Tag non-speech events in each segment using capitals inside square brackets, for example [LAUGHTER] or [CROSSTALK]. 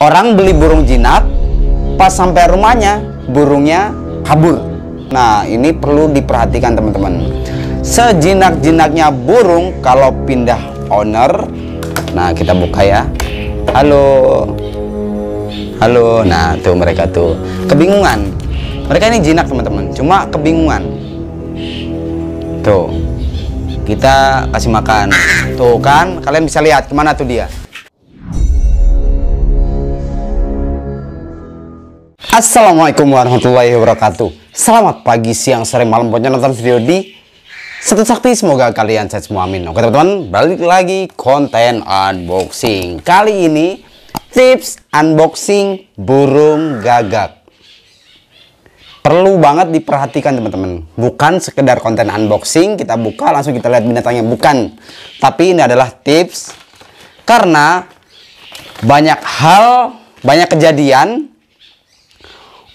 Orang beli burung jinak, pas sampai rumahnya burungnya kabur. Nah, ini perlu diperhatikan teman-teman. Sejinak-jinaknya burung kalau pindah owner. Nah, kita buka ya. Halo. Halo. Nah, tuh mereka tuh kebingungan. Mereka ini jinak, teman-teman. Cuma kebingungan. Tuh. Kita kasih makan. Tuh kan, kalian bisa lihat kemana tuh dia. Assalamualaikum warahmatullahi wabarakatuh Selamat pagi, siang, sore, malam buat nonton video di Satu Sakti Semoga kalian sehat semua amin Oke teman-teman balik lagi konten unboxing Kali ini tips unboxing burung gagak Perlu banget diperhatikan teman-teman Bukan sekedar konten unboxing Kita buka langsung kita lihat binatangnya Bukan Tapi ini adalah tips Karena banyak hal banyak kejadian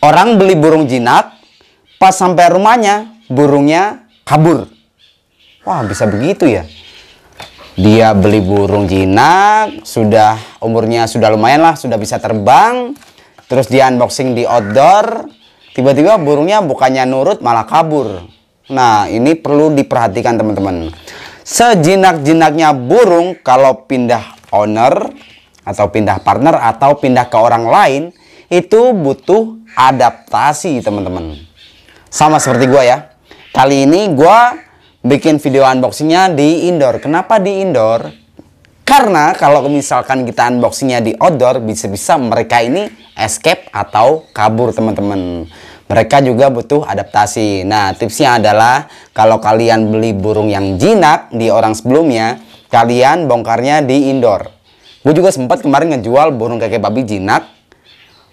Orang beli burung jinak, pas sampai rumahnya burungnya kabur. Wah, bisa begitu ya. Dia beli burung jinak, sudah umurnya sudah lumayan lah, sudah bisa terbang. Terus dia unboxing di outdoor, tiba-tiba burungnya bukannya nurut malah kabur. Nah, ini perlu diperhatikan teman-teman. Sejinak-jinaknya burung kalau pindah owner atau pindah partner atau pindah ke orang lain, itu butuh adaptasi teman-teman. Sama seperti gue ya. Kali ini gue bikin video unboxingnya di indoor. Kenapa di indoor? Karena kalau misalkan kita unboxingnya di outdoor, bisa-bisa mereka ini escape atau kabur teman-teman. Mereka juga butuh adaptasi. Nah, tipsnya adalah kalau kalian beli burung yang jinak di orang sebelumnya, kalian bongkarnya di indoor. Gue juga sempat kemarin ngejual burung kakek babi jinak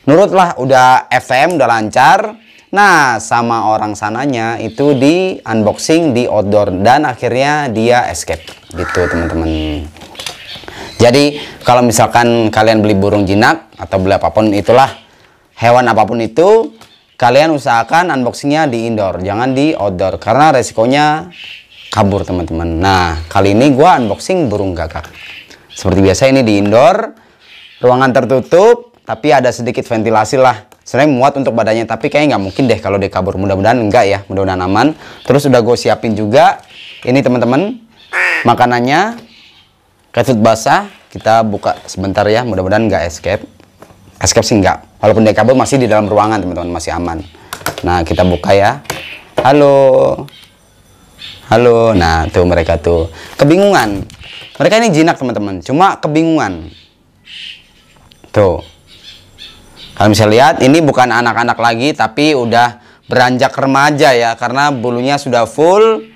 nurutlah udah FM udah lancar nah sama orang sananya itu di unboxing di outdoor dan akhirnya dia escape gitu teman-teman jadi kalau misalkan kalian beli burung jinak atau beli apapun itulah hewan apapun itu kalian usahakan unboxingnya di indoor jangan di outdoor karena resikonya kabur teman-teman nah kali ini gua unboxing burung gagak seperti biasa ini di indoor ruangan tertutup tapi ada sedikit ventilasi lah sering muat untuk badannya tapi kayaknya nggak mungkin deh kalau dia kabur mudah-mudahan enggak ya mudah-mudahan aman terus udah gue siapin juga ini teman-teman makanannya ketut basah kita buka sebentar ya mudah-mudahan nggak escape escape sih nggak walaupun dia kabur masih di dalam ruangan teman-teman masih aman nah kita buka ya halo halo nah tuh mereka tuh kebingungan mereka ini jinak teman-teman cuma kebingungan tuh Kalian bisa lihat ini bukan anak-anak lagi tapi udah beranjak remaja ya karena bulunya sudah full.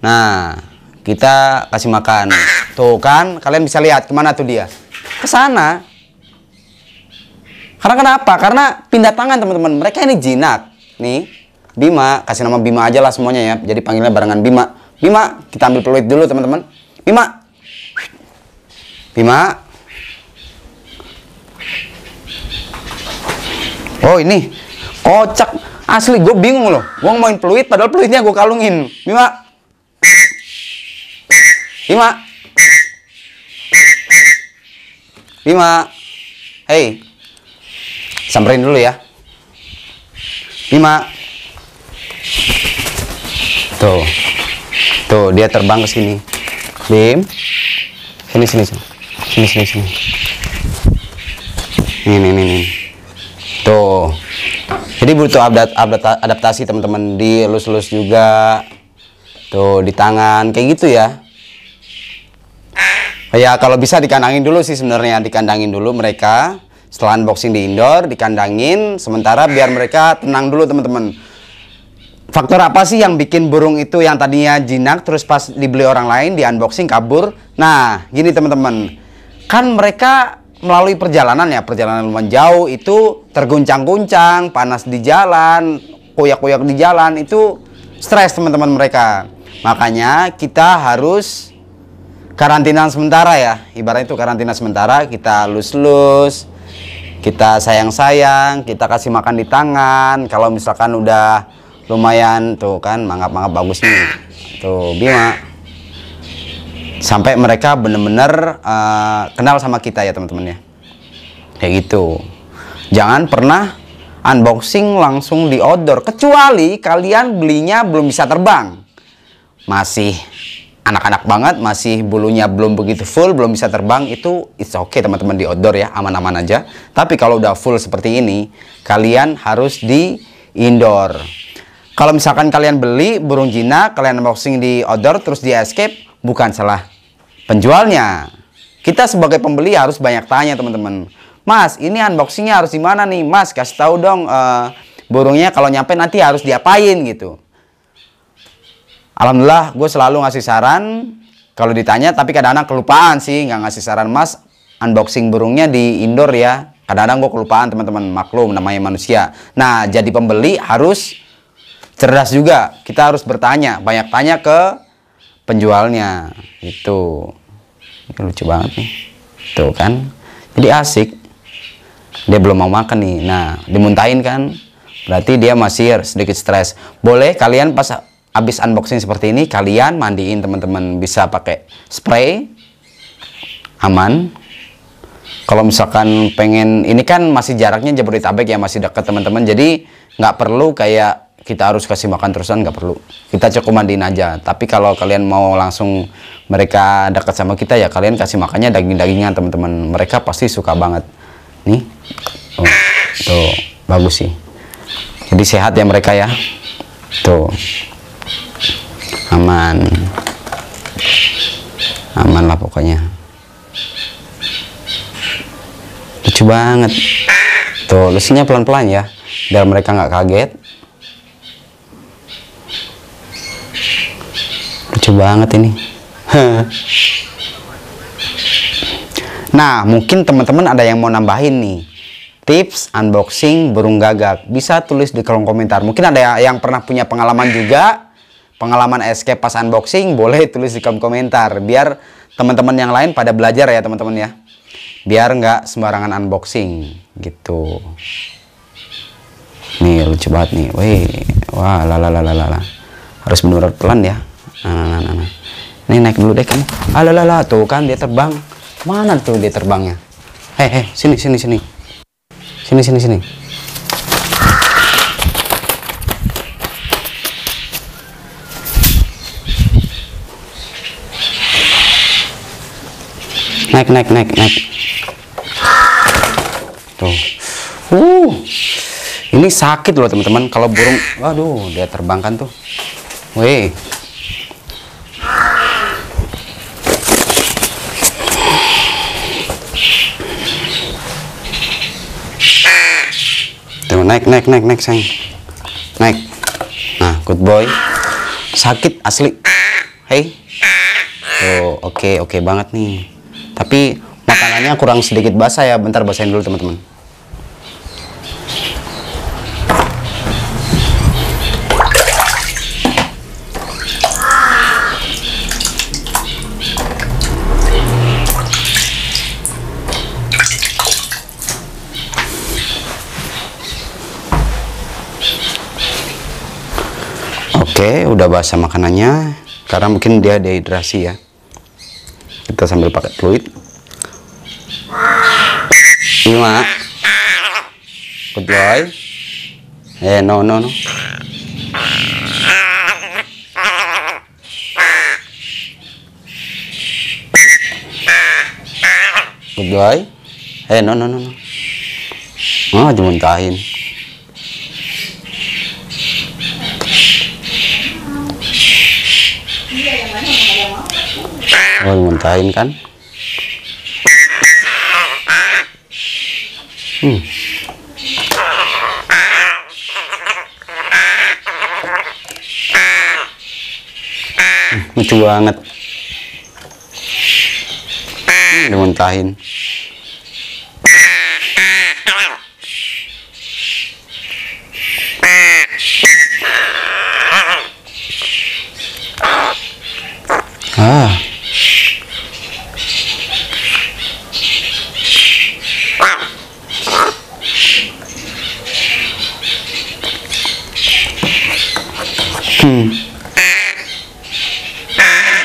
Nah, kita kasih makan. Tuh kan, kalian bisa lihat kemana tuh dia. Ke sana. Karena kenapa? Karena pindah tangan teman-teman. Mereka ini jinak. Nih, Bima, kasih nama Bima aja lah semuanya ya. Jadi panggilnya barengan Bima. Bima, kita ambil peluit dulu teman-teman. Bima. Bima, Oh ini kocak asli gue bingung loh. Gue main peluit padahal peluitnya gue kalungin. Bima. Bima. Bima. Hey. Samperin dulu ya. Bima. Tuh. Tuh, dia terbang ke sini. Bim. Sini sini sini. Sini sini sini. Ini ini ini tuh jadi butuh adapt, adapt, adaptasi teman-teman di lus-lus juga tuh di tangan kayak gitu ya ya kalau bisa dikandangin dulu sih sebenarnya dikandangin dulu mereka setelah unboxing di indoor dikandangin sementara biar mereka tenang dulu teman-teman faktor apa sih yang bikin burung itu yang tadinya jinak terus pas dibeli orang lain di unboxing kabur nah gini teman-teman kan mereka melalui perjalanan ya perjalanan lumayan jauh itu terguncang-guncang panas di jalan koyak-koyak di jalan itu stres teman-teman mereka makanya kita harus karantina sementara ya ibaratnya itu karantina sementara kita lus-lus kita sayang-sayang kita kasih makan di tangan kalau misalkan udah lumayan tuh kan mangap-mangap bagus nih tuh Bima sampai mereka benar-benar uh, kenal sama kita ya teman-teman ya kayak gitu jangan pernah unboxing langsung di outdoor kecuali kalian belinya belum bisa terbang masih anak-anak banget masih bulunya belum begitu full belum bisa terbang itu it's okay teman-teman di outdoor ya aman-aman aja tapi kalau udah full seperti ini kalian harus di indoor kalau misalkan kalian beli burung jinak kalian unboxing di outdoor terus di escape bukan salah penjualnya. Kita sebagai pembeli harus banyak tanya teman-teman. Mas, ini unboxingnya harus di mana nih? Mas, kasih tahu dong uh, burungnya kalau nyampe nanti harus diapain gitu. Alhamdulillah, gue selalu ngasih saran kalau ditanya, tapi kadang-kadang kelupaan sih nggak ngasih saran mas unboxing burungnya di indoor ya. Kadang-kadang gue kelupaan teman-teman maklum namanya manusia. Nah, jadi pembeli harus cerdas juga. Kita harus bertanya, banyak tanya ke penjualnya itu lucu banget nih tuh kan jadi asik dia belum mau makan nih nah dimuntahin kan berarti dia masih sedikit stres boleh kalian pas habis unboxing seperti ini kalian mandiin teman-teman bisa pakai spray aman kalau misalkan pengen ini kan masih jaraknya Jabodetabek ya masih dekat teman-teman jadi nggak perlu kayak kita harus kasih makan terusan nggak perlu kita cukup mandiin aja tapi kalau kalian mau langsung mereka dekat sama kita ya kalian kasih makannya daging-dagingan teman-teman mereka pasti suka banget nih tuh, tuh bagus sih jadi sehat ya mereka ya tuh aman aman lah pokoknya lucu banget tuh lucunya pelan-pelan ya biar mereka nggak kaget lucu banget ini [LAUGHS] nah mungkin teman-teman ada yang mau nambahin nih tips unboxing burung gagak bisa tulis di kolom komentar mungkin ada ya yang pernah punya pengalaman juga pengalaman escape pas unboxing [LAUGHS] boleh tulis di kolom komentar biar teman-teman yang lain pada belajar ya teman-teman ya biar nggak sembarangan unboxing gitu nih lucu banget nih wih wah lalalalalala, harus menurut pelan ya Nah, nah, nah, nah, nah. ini naik dulu deh kamu alalala ah, tuh kan dia terbang mana tuh dia terbangnya hei hei sini sini sini sini sini sini naik naik naik naik tuh uh ini sakit loh teman-teman kalau burung waduh dia terbang kan tuh weh naik naik naik naik sayang naik nah good boy sakit asli hei oh oke okay, oke okay banget nih tapi makanannya kurang sedikit basah ya bentar basahin dulu teman-teman udah basah makanannya karena mungkin dia dehidrasi ya kita sambil pakai fluid lima good boy eh no no no good boy eh no no no no oh, dimuntahin muntahin kan hmm. hmm. lucu banget hmm, dimuntahin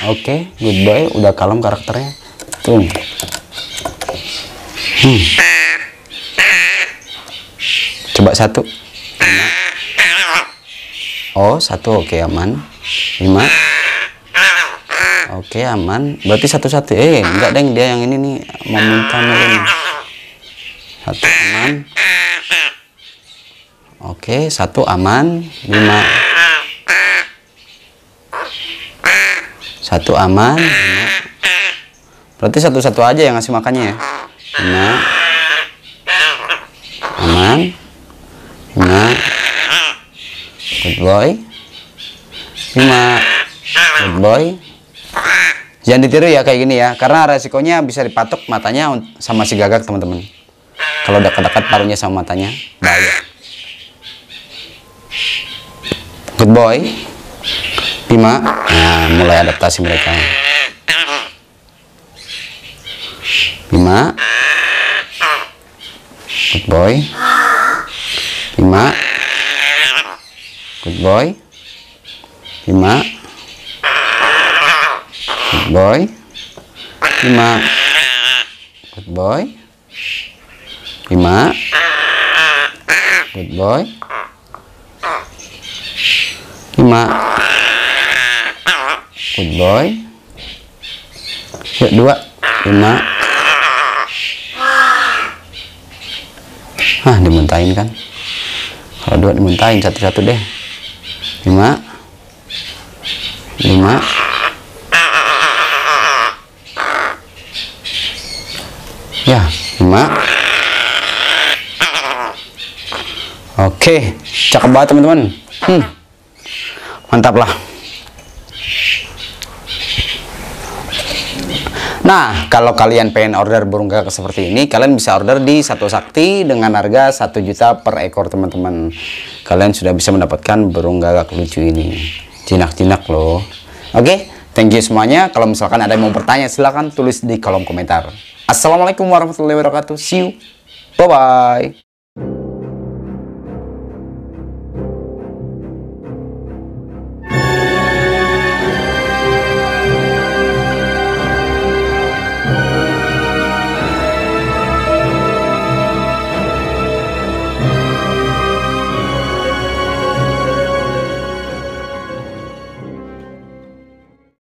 Oke, okay, good boy, udah kalem karakternya. Tuh. Hmm. Coba satu. Oh, satu oke okay, aman. Lima. Oke okay, aman. Berarti satu-satu. Eh, enggak deng dia yang ini nih mau minta Satu aman. Oke, okay, satu aman. Lima. satu aman berarti satu-satu aja yang ngasih makannya ya lima aman enak, good boy lima good boy jangan ditiru ya kayak gini ya karena resikonya bisa dipatok matanya sama si gagak teman-teman kalau dekat-dekat parunya sama matanya bahaya good boy Pima nah mulai adaptasi mereka Pima good boy Pima good boy Pima good boy Pima good boy Pima good boy Pima boy yuk dua lima ah dimuntahin kan kalau dua dimuntahin satu-satu deh lima lima ya lima oke cakep banget teman-teman hmm. mantap lah Nah, kalau kalian pengen order burung gagak seperti ini, kalian bisa order di Satu Sakti dengan harga satu juta per ekor, teman-teman. Kalian sudah bisa mendapatkan burung gagak lucu ini. Jinak-jinak loh. Oke, okay, thank you semuanya. Kalau misalkan ada yang mau bertanya, silahkan tulis di kolom komentar. Assalamualaikum warahmatullahi wabarakatuh. See you. Bye-bye.